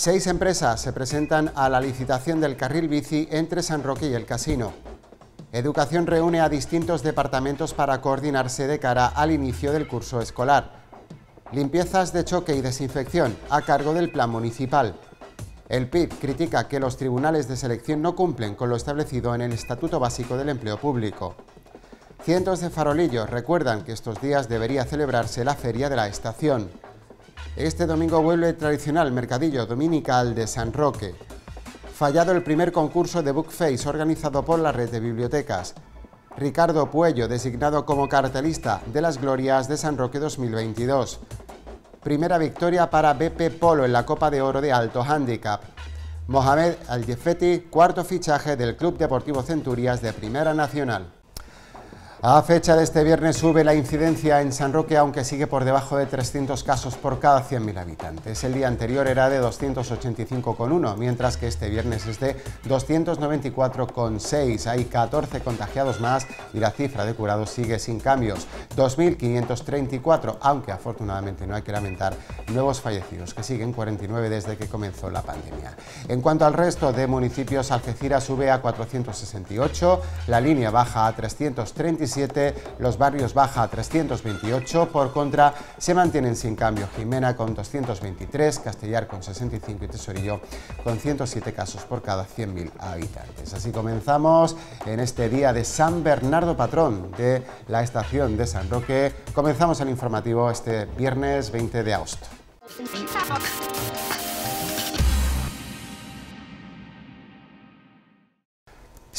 Seis empresas se presentan a la licitación del carril bici entre San Roque y el Casino. Educación reúne a distintos departamentos para coordinarse de cara al inicio del curso escolar. Limpiezas de choque y desinfección a cargo del Plan Municipal. El PIB critica que los tribunales de selección no cumplen con lo establecido en el Estatuto Básico del Empleo Público. Cientos de farolillos recuerdan que estos días debería celebrarse la Feria de la Estación. Este domingo vuelve el tradicional mercadillo dominical de San Roque. Fallado el primer concurso de Bookface organizado por la red de bibliotecas. Ricardo Puello, designado como cartelista de las glorias de San Roque 2022. Primera victoria para BP Polo en la Copa de Oro de Alto Handicap. Mohamed al cuarto fichaje del Club Deportivo Centurias de Primera Nacional. A fecha de este viernes sube la incidencia en San Roque, aunque sigue por debajo de 300 casos por cada 100.000 habitantes. El día anterior era de 285,1, mientras que este viernes es de 294,6. Hay 14 contagiados más y la cifra de curados sigue sin cambios, 2.534, aunque afortunadamente no hay que lamentar nuevos fallecidos, que siguen 49 desde que comenzó la pandemia. En cuanto al resto de municipios, Algeciras sube a 468, la línea baja a 336, los barrios baja a 328, por contra se mantienen sin cambio Jimena con 223, Castellar con 65 y Tesorillo con 107 casos por cada 100.000 habitantes. Así comenzamos en este día de San Bernardo Patrón de la estación de San Roque. Comenzamos el informativo este viernes 20 de agosto.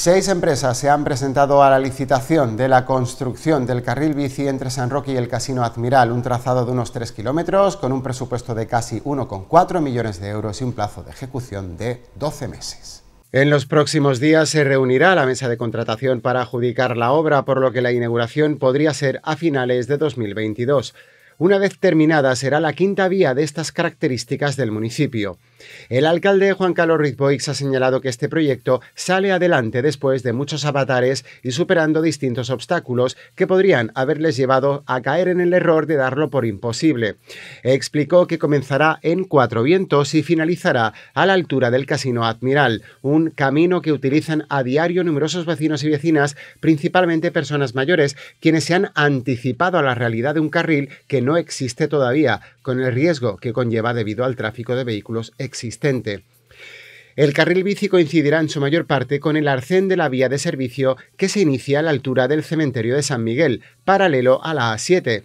Seis empresas se han presentado a la licitación de la construcción del carril bici entre San Roque y el Casino Admiral, un trazado de unos 3 kilómetros con un presupuesto de casi 1,4 millones de euros y un plazo de ejecución de 12 meses. En los próximos días se reunirá la mesa de contratación para adjudicar la obra, por lo que la inauguración podría ser a finales de 2022. Una vez terminada será la quinta vía de estas características del municipio. El alcalde Juan Carlos Rizboix ha señalado que este proyecto sale adelante después de muchos avatares y superando distintos obstáculos que podrían haberles llevado a caer en el error de darlo por imposible. Explicó que comenzará en Cuatro Vientos y finalizará a la altura del Casino Admiral, un camino que utilizan a diario numerosos vecinos y vecinas, principalmente personas mayores, quienes se han anticipado a la realidad de un carril que no existe todavía, con el riesgo que conlleva debido al tráfico de vehículos existente. El carril bici coincidirá en su mayor parte con el arcén de la vía de servicio que se inicia a la altura del cementerio de San Miguel, paralelo a la A7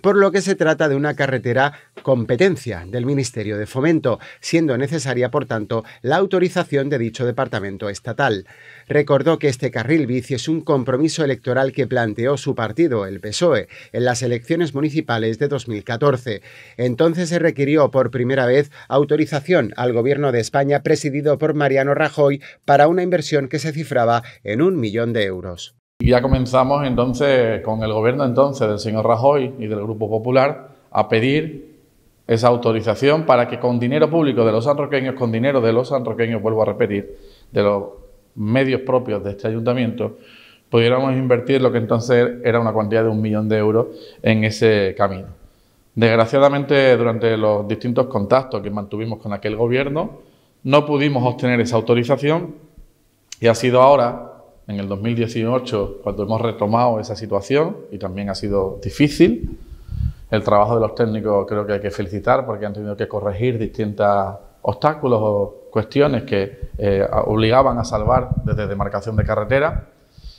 por lo que se trata de una carretera competencia del Ministerio de Fomento, siendo necesaria, por tanto, la autorización de dicho departamento estatal. Recordó que este carril bici es un compromiso electoral que planteó su partido, el PSOE, en las elecciones municipales de 2014. Entonces se requirió por primera vez autorización al gobierno de España presidido por Mariano Rajoy para una inversión que se cifraba en un millón de euros. Y ya comenzamos entonces con el gobierno entonces del señor Rajoy y del Grupo Popular a pedir esa autorización para que con dinero público de los sanroqueños, con dinero de los sanroqueños, vuelvo a repetir, de los medios propios de este ayuntamiento, pudiéramos invertir lo que entonces era una cantidad de un millón de euros en ese camino. Desgraciadamente, durante los distintos contactos que mantuvimos con aquel gobierno, no pudimos obtener esa autorización y ha sido ahora en el 2018 cuando hemos retomado esa situación y también ha sido difícil. El trabajo de los técnicos creo que hay que felicitar porque han tenido que corregir distintos obstáculos o cuestiones que eh, obligaban a salvar desde demarcación de carretera,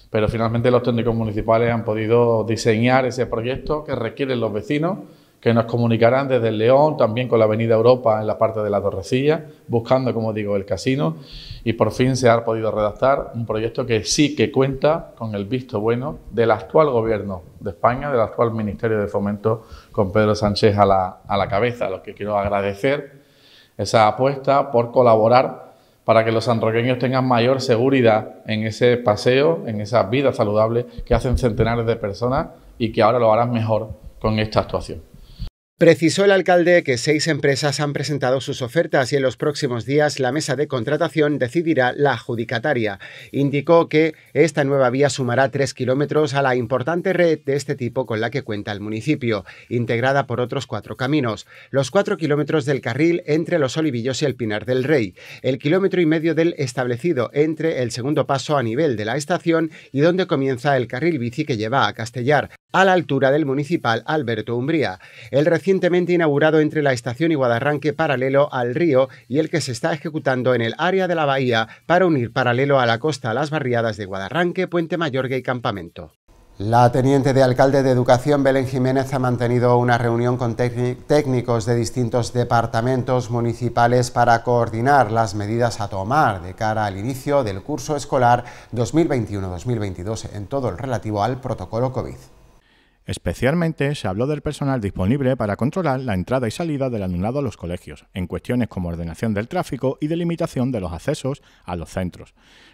pero finalmente los técnicos municipales han podido diseñar ese proyecto que requieren los vecinos que nos comunicarán desde León, también con la Avenida Europa en la parte de la Torrecilla, buscando, como digo, el casino. Y por fin se ha podido redactar un proyecto que sí que cuenta con el visto bueno del actual gobierno de España, del actual Ministerio de Fomento, con Pedro Sánchez a la, cabeza, a los que quiero agradecer esa apuesta por colaborar para que los sanroqueños tengan mayor seguridad en ese paseo, en esa vida saludable que hacen centenares de personas y que ahora lo harán mejor con esta actuación. Precisó el alcalde que seis empresas han presentado sus ofertas y en los próximos días la mesa de contratación decidirá la adjudicataria. Indicó que esta nueva vía sumará tres kilómetros a la importante red de este tipo con la que cuenta el municipio, integrada por otros cuatro caminos, los cuatro kilómetros del carril entre Los Olivillos y el Pinar del Rey, el kilómetro y medio del establecido entre el segundo paso a nivel de la estación y donde comienza el carril bici que lleva a Castellar, a la altura del municipal Alberto Umbría, el recientemente inaugurado entre la estación y Guadarranque paralelo al río y el que se está ejecutando en el área de la bahía para unir paralelo a la costa las barriadas de Guadarranque, Puente Mayorga y Campamento. La teniente de alcalde de Educación, Belén Jiménez, ha mantenido una reunión con técnicos de distintos departamentos municipales para coordinar las medidas a tomar de cara al inicio del curso escolar 2021-2022 en todo el relativo al protocolo COVID. Especialmente se habló del personal disponible para controlar la entrada y salida del alumnado a los colegios, en cuestiones como ordenación del tráfico y delimitación de los accesos a los centros.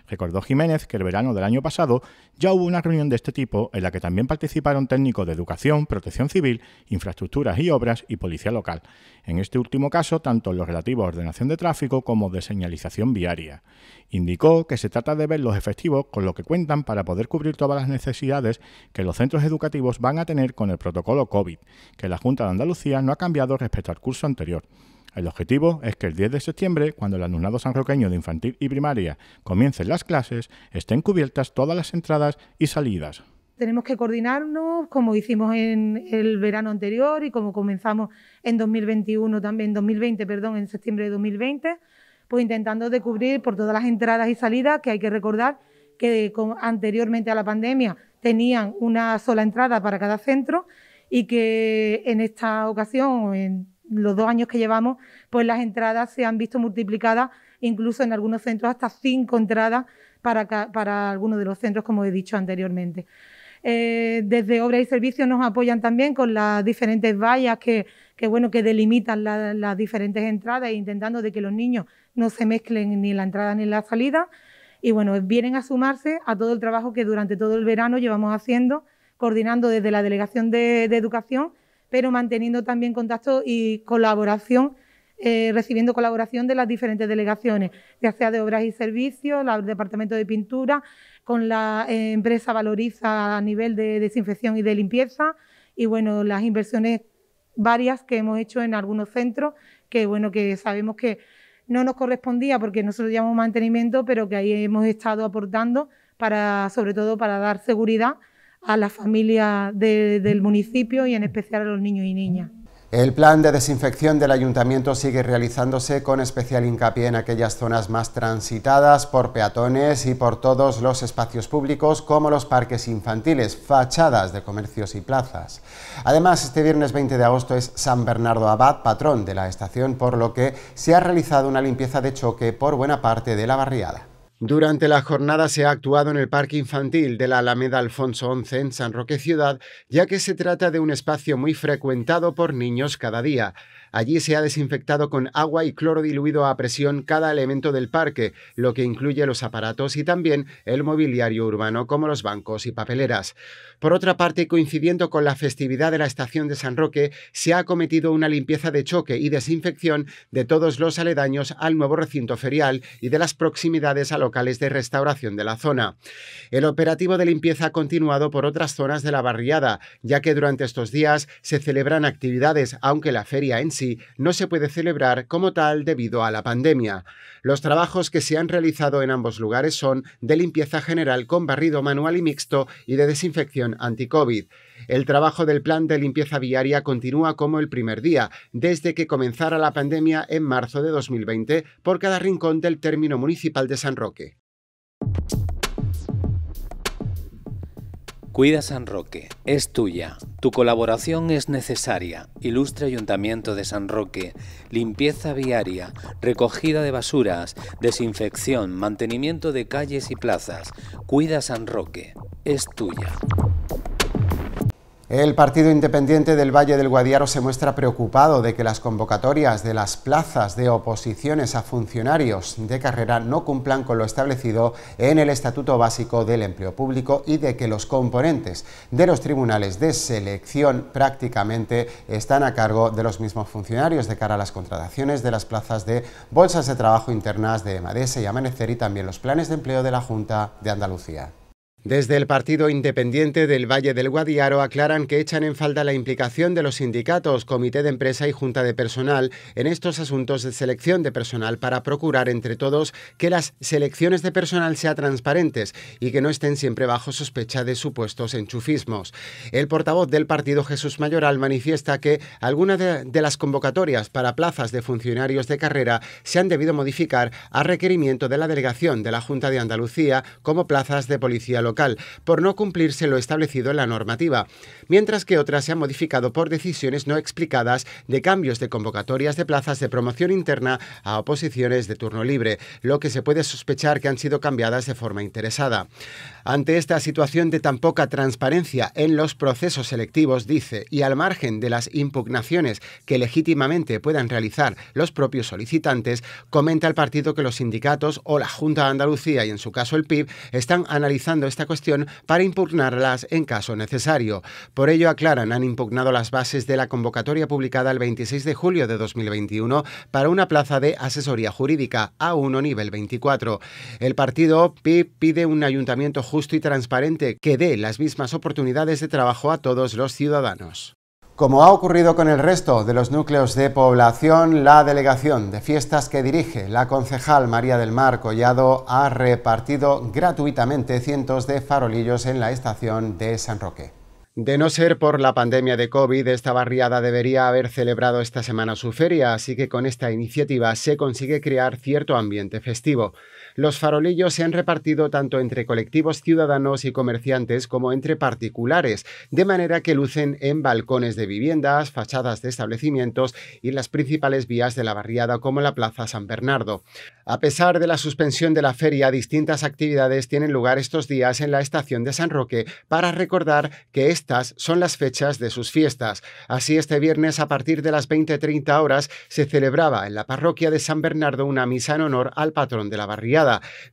Recordó Jiménez que el verano del año pasado ya hubo una reunión de este tipo en la que también participaron técnicos de educación, protección civil, infraestructuras y obras y policía local. En este último caso, tanto en lo relativo a ordenación de tráfico como de señalización viaria. Indicó que se trata de ver los efectivos con lo que cuentan para poder cubrir todas las necesidades que los centros educativos van a tener con el protocolo COVID, que la Junta de Andalucía no ha cambiado respecto al curso anterior. El objetivo es que el 10 de septiembre, cuando el alumnado sanroqueño de infantil y primaria comiencen las clases, estén cubiertas todas las entradas y salidas. Tenemos que coordinarnos, como hicimos en el verano anterior y como comenzamos en 2021 también, en 2020, perdón, en septiembre de 2020, pues intentando de cubrir por todas las entradas y salidas que hay que recordar que anteriormente a la pandemia tenían una sola entrada para cada centro y que en esta ocasión, en los dos años que llevamos, pues las entradas se han visto multiplicadas, incluso en algunos centros hasta cinco entradas para, algunos de los centros, como he dicho anteriormente. Eh, desde Obras y Servicios nos apoyan también con las diferentes vallas que, bueno, que delimitan las diferentes entradas, intentando de que los niños no se mezclen ni la entrada ni la salida. Y bueno, vienen a sumarse a todo el trabajo que durante todo el verano llevamos haciendo, coordinando desde la Delegación de Educación pero manteniendo también contacto y colaboración, eh, recibiendo colaboración de las diferentes delegaciones, ya sea de Obras y Servicios, el Departamento de Pintura, con la eh, empresa Valoriza a nivel de desinfección y de limpieza, y bueno, las inversiones varias que hemos hecho en algunos centros, que bueno, que sabemos que no nos correspondía porque nosotros llamamos mantenimiento, pero que ahí hemos estado aportando para, sobre todo, para dar seguridad a la familia del municipio y en especial a los niños y niñas. El plan de desinfección del ayuntamiento sigue realizándose con especial hincapié en aquellas zonas más transitadas por peatones y por todos los espacios públicos como los parques infantiles, fachadas de comercios y plazas. Además, este viernes 20 de agosto es San Bernardo Abad, patrón de la estación, por lo que se ha realizado una limpieza de choque por buena parte de la barriada. Durante la jornada se ha actuado en el Parque Infantil de la Alameda Alfonso XI en San Roque Ciudad, ya que se trata de un espacio muy frecuentado por niños cada día. Allí se ha desinfectado con agua y cloro diluido a presión cada elemento del parque, lo que incluye los aparatos y también el mobiliario urbano como los bancos y papeleras. Por otra parte, coincidiendo con la festividad de la estación de San Roque, se ha cometido una limpieza de choque y desinfección de todos los aledaños al nuevo recinto ferial y de las proximidades a locales de restauración de la zona. El operativo de limpieza ha continuado por otras zonas de la barriada, ya que durante estos días se celebran actividades, aunque la feria en sí no se puede celebrar como tal debido a la pandemia. Los trabajos que se han realizado en ambos lugares son de limpieza general con barrido manual y mixto y de desinfección anti-COVID. El trabajo del plan de limpieza viaria continúa como el primer día, desde que comenzara la pandemia en marzo de 2020 por cada rincón del término municipal de San Roque. Cuida San Roque, es tuya. Tu colaboración es necesaria. Ilustre Ayuntamiento de San Roque, limpieza viaria, recogida de basuras, desinfección, mantenimiento de calles y plazas. Cuida San Roque, es tuya. El Partido Independiente del Valle del Guadiaro se muestra preocupado de que las convocatorias de las plazas de oposiciones a funcionarios de carrera no cumplan con lo establecido en el Estatuto Básico del Empleo Público y de que los componentes de los tribunales de selección prácticamente están a cargo de los mismos funcionarios de cara a las contrataciones de las plazas de bolsas de trabajo internas de MADS y Amanecer y también los planes de empleo de la Junta de Andalucía. Desde el Partido Independiente del Valle del Guadiaro aclaran que echan en falta la implicación de los sindicatos, comité de empresa y junta de personal en estos asuntos de selección de personal para procurar entre todos que las selecciones de personal sean transparentes y que no estén siempre bajo sospecha de supuestos enchufismos. El portavoz del partido Jesús Mayoral manifiesta que algunas de, de las convocatorias para plazas de funcionarios de carrera se han debido modificar a requerimiento de la delegación de la Junta de Andalucía como plazas de policía local local, por no cumplirse lo establecido en la normativa, mientras que otras se han modificado por decisiones no explicadas de cambios de convocatorias de plazas de promoción interna a oposiciones de turno libre, lo que se puede sospechar que han sido cambiadas de forma interesada. Ante esta situación de tan poca transparencia en los procesos selectivos, dice, y al margen de las impugnaciones que legítimamente puedan realizar los propios solicitantes, comenta el partido que los sindicatos o la Junta de Andalucía y en su caso el PIB están analizando esta cuestión para impugnarlas en caso necesario. Por ello, aclaran, han impugnado las bases de la convocatoria publicada el 26 de julio de 2021 para una plaza de asesoría jurídica A1 nivel 24. El partido PIB pide un ayuntamiento justo y transparente que dé las mismas oportunidades de trabajo a todos los ciudadanos. Como ha ocurrido con el resto de los núcleos de población, la delegación de fiestas que dirige la concejal María del Mar Collado ha repartido gratuitamente cientos de farolillos en la estación de San Roque. De no ser por la pandemia de COVID, esta barriada debería haber celebrado esta semana su feria, así que con esta iniciativa se consigue crear cierto ambiente festivo. Los farolillos se han repartido tanto entre colectivos ciudadanos y comerciantes como entre particulares, de manera que lucen en balcones de viviendas, fachadas de establecimientos y las principales vías de la barriada como la Plaza San Bernardo. A pesar de la suspensión de la feria, distintas actividades tienen lugar estos días en la estación de San Roque para recordar que estas son las fechas de sus fiestas. Así, este viernes a partir de las 20.30 horas se celebraba en la parroquia de San Bernardo una misa en honor al patrón de la barriada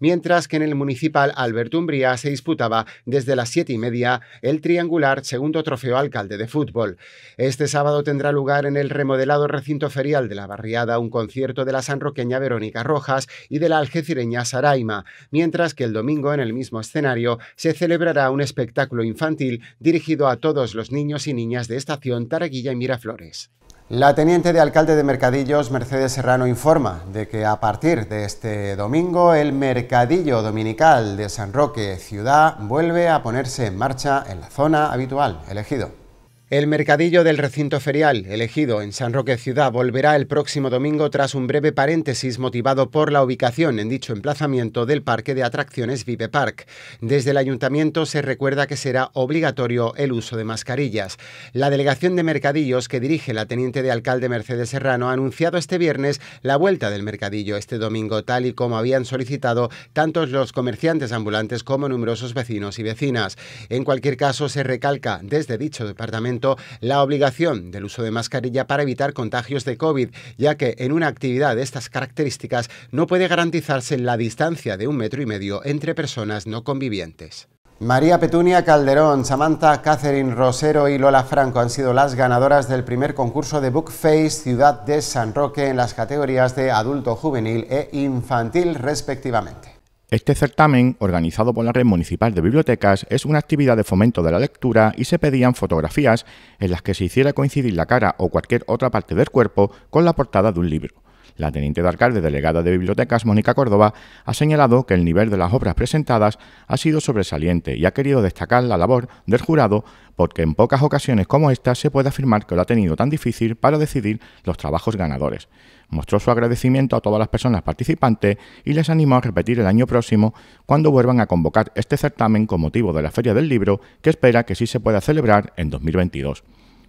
mientras que en el municipal Umbría se disputaba desde las siete y media el triangular segundo trofeo alcalde de fútbol. Este sábado tendrá lugar en el remodelado recinto ferial de la barriada un concierto de la sanroqueña Verónica Rojas y de la algecireña Saraima, mientras que el domingo en el mismo escenario se celebrará un espectáculo infantil dirigido a todos los niños y niñas de Estación Taraguilla y Miraflores. La teniente de alcalde de Mercadillos, Mercedes Serrano, informa de que a partir de este domingo el mercadillo dominical de San Roque Ciudad vuelve a ponerse en marcha en la zona habitual elegido. El mercadillo del recinto ferial, elegido en San Roque Ciudad, volverá el próximo domingo tras un breve paréntesis motivado por la ubicación en dicho emplazamiento del parque de atracciones Vive Park. Desde el ayuntamiento se recuerda que será obligatorio el uso de mascarillas. La delegación de mercadillos que dirige la teniente de alcalde Mercedes Serrano ha anunciado este viernes la vuelta del mercadillo este domingo, tal y como habían solicitado tantos los comerciantes ambulantes como numerosos vecinos y vecinas. En cualquier caso, se recalca desde dicho departamento la obligación del uso de mascarilla para evitar contagios de COVID, ya que en una actividad de estas características no puede garantizarse la distancia de un metro y medio entre personas no convivientes. María Petunia Calderón, Samantha Catherine Rosero y Lola Franco han sido las ganadoras del primer concurso de Bookface Ciudad de San Roque en las categorías de adulto juvenil e infantil respectivamente. Este certamen, organizado por la Red Municipal de Bibliotecas, es una actividad de fomento de la lectura y se pedían fotografías en las que se hiciera coincidir la cara o cualquier otra parte del cuerpo con la portada de un libro. La teniente de alcalde delegada de Bibliotecas, Mónica Córdoba, ha señalado que el nivel de las obras presentadas ha sido sobresaliente y ha querido destacar la labor del jurado porque en pocas ocasiones como esta se puede afirmar que lo ha tenido tan difícil para decidir los trabajos ganadores. Mostró su agradecimiento a todas las personas participantes y les animó a repetir el año próximo cuando vuelvan a convocar este certamen con motivo de la Feria del Libro que espera que sí se pueda celebrar en 2022.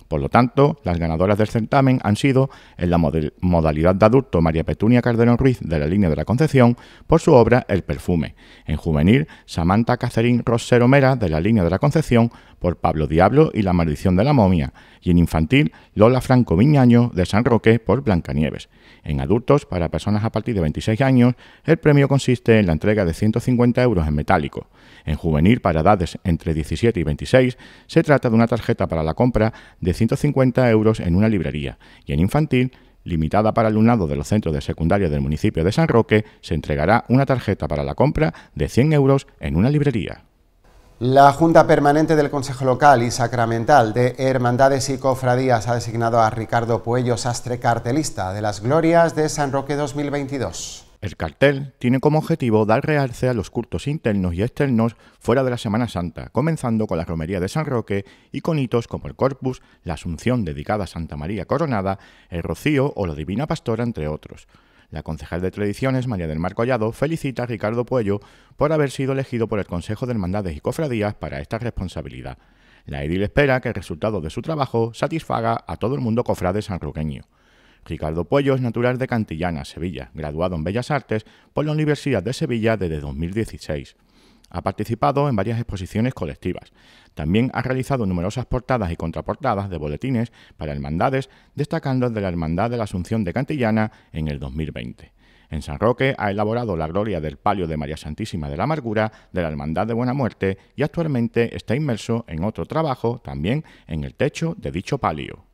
Por lo tanto, las ganadoras del certamen han sido, en la modalidad de adulto, María Petunia Cardenón Ruiz de la línea de la Concepción, por su obra El Perfume. En juvenil, Samantha Cacerín Rosero Mera de la línea de la Concepción, por Pablo Diablo y La maldición de la momia, y en infantil Lola Franco Viñaño de San Roque por Blancanieves. En adultos, para personas a partir de 26 años, el premio consiste en la entrega de 150 euros en metálico. En juvenil, para edades entre 17 y 26, se trata de una tarjeta para la compra de 150 euros en una librería, y en infantil, limitada para alumnado de los centros de secundaria del municipio de San Roque, se entregará una tarjeta para la compra de 100 euros en una librería. La Junta Permanente del Consejo Local y Sacramental de Hermandades y Cofradías ha designado a Ricardo Puello Sastre cartelista de las Glorias de San Roque 2022. El cartel tiene como objetivo dar realce a los cultos internos y externos fuera de la Semana Santa, comenzando con la romería de San Roque y con hitos como el Corpus, la Asunción dedicada a Santa María Coronada, el Rocío o la Divina Pastora, entre otros. La concejal de Tradiciones, María del Mar Collado, felicita a Ricardo Puello por haber sido elegido por el Consejo de Hermandades y Cofradías para esta responsabilidad. La edil espera que el resultado de su trabajo satisfaga a todo el mundo cofrade sanroqueño. Ricardo Puello es natural de Cantillana, Sevilla, graduado en Bellas Artes por la Universidad de Sevilla desde 2016. Ha participado en varias exposiciones colectivas. También ha realizado numerosas portadas y contraportadas de boletines para hermandades, destacando el de la Hermandad de la Asunción de Cantillana en el 2020. En San Roque ha elaborado la gloria del palio de María Santísima de la Amargura de la Hermandad de Buena Muerte y actualmente está inmerso en otro trabajo, también en el techo de dicho palio.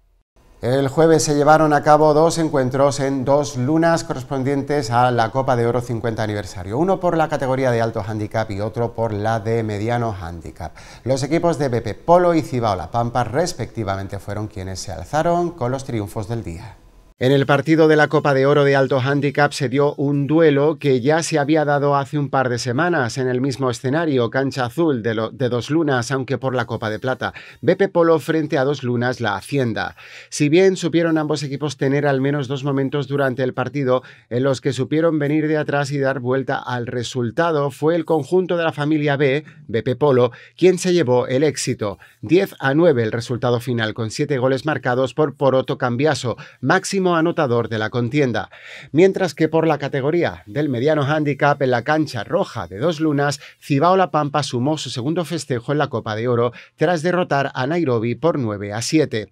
El jueves se llevaron a cabo dos encuentros en dos lunas correspondientes a la Copa de Oro 50 aniversario, uno por la categoría de alto handicap y otro por la de mediano handicap. Los equipos de BP Polo y Cibao La Pampa respectivamente fueron quienes se alzaron con los triunfos del día. En el partido de la Copa de Oro de Alto Handicap se dio un duelo que ya se había dado hace un par de semanas en el mismo escenario, cancha azul de, Dos Lunas, aunque por la Copa de Plata. Bepe Polo frente a Dos Lunas, la Hacienda. Si bien supieron ambos equipos tener al menos dos momentos durante el partido en los que supieron venir de atrás y dar vuelta al resultado, fue el conjunto de la familia B, Bepe Polo, quien se llevó el éxito. 10 a 9 el resultado final, con 7 goles marcados por Poroto Cambiaso, máximo anotador de la contienda, mientras que por la categoría del mediano handicap en la cancha roja de dos lunas, Cibao La Pampa sumó su segundo festejo en la Copa de Oro tras derrotar a Nairobi por 9 a 7.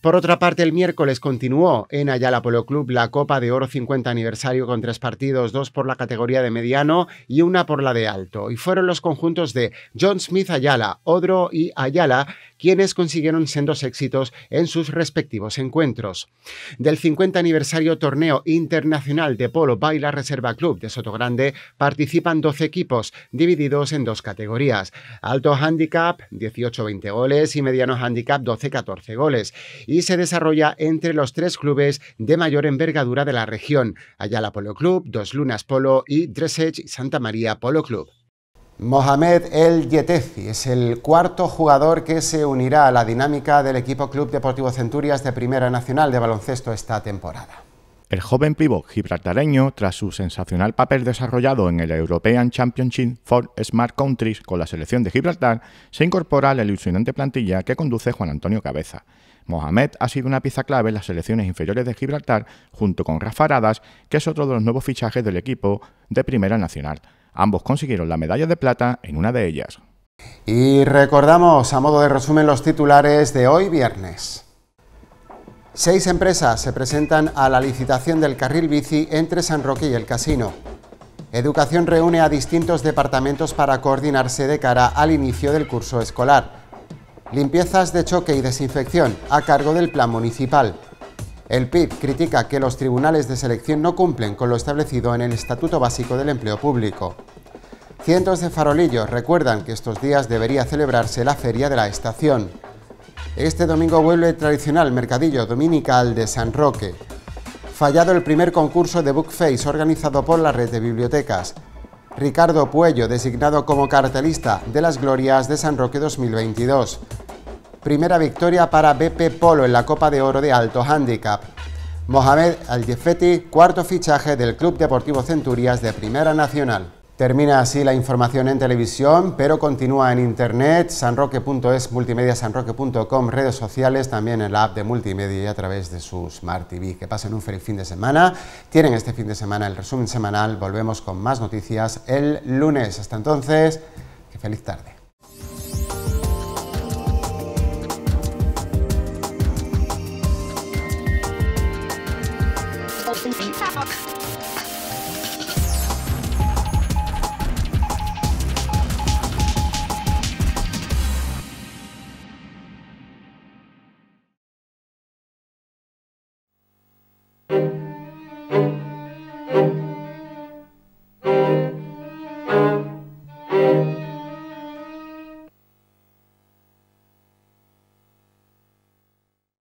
Por otra parte, el miércoles continuó en Ayala Polo Club la Copa de Oro 50 aniversario con tres partidos, dos por la categoría de mediano y una por la de alto, y fueron los conjuntos de John Smith Ayala, Odro y Ayala quienes consiguieron sendos éxitos en sus respectivos encuentros. Del 50 aniversario Torneo Internacional de Polo Baila Reserva Club de Sotogrande participan 12 equipos, divididos en dos categorías. Alto Handicap, 18-20 goles, y Mediano Handicap, 12-14 goles. Y se desarrolla entre los tres clubes de mayor envergadura de la región, Ayala Polo Club, Dos Lunas Polo y Dressage Santa María Polo Club. Mohamed El Yetefi es el cuarto jugador que se unirá a la dinámica del equipo Club Deportivo Centurias de Primera Nacional de Baloncesto esta temporada. El joven pívot gibraltareño, tras su sensacional papel desarrollado en el European Championship for Smart Countries con la selección de Gibraltar, se incorpora a la ilusionante plantilla que conduce Juan Antonio Cabeza. Mohamed ha sido una pieza clave en las selecciones inferiores de Gibraltar, junto con Rafa Aradas, que es otro de los nuevos fichajes del equipo de Primera Nacional. Ambos consiguieron la medalla de plata en una de ellas. Y recordamos, a modo de resumen, los titulares de hoy viernes. Seis empresas se presentan a la licitación del carril bici entre San Roque y el Casino. Educación reúne a distintos departamentos para coordinarse de cara al inicio del curso escolar. Limpiezas de choque y desinfección a cargo del Plan Municipal. El PIB critica que los tribunales de selección no cumplen con lo establecido en el Estatuto Básico del Empleo Público. Cientos de farolillos recuerdan que estos días debería celebrarse la Feria de la Estación. Este domingo vuelve el tradicional mercadillo dominical de San Roque. Fallado el primer concurso de Bookface organizado por la red de bibliotecas. Ricardo Puello, designado como cartelista de las glorias de San Roque 2022. Primera victoria para Beppe Polo en la Copa de Oro de Alto Handicap. Mohamed al cuarto fichaje del Club Deportivo Centurias de Primera Nacional. Termina así la información en televisión, pero continúa en internet, sanroque.es, multimedia, sanroque.com, redes sociales, también en la app de multimedia y a través de su Smart TV. Que pasen un feliz fin de semana. Tienen este fin de semana el resumen semanal. Volvemos con más noticias el lunes. Hasta entonces, que feliz tarde. fuck.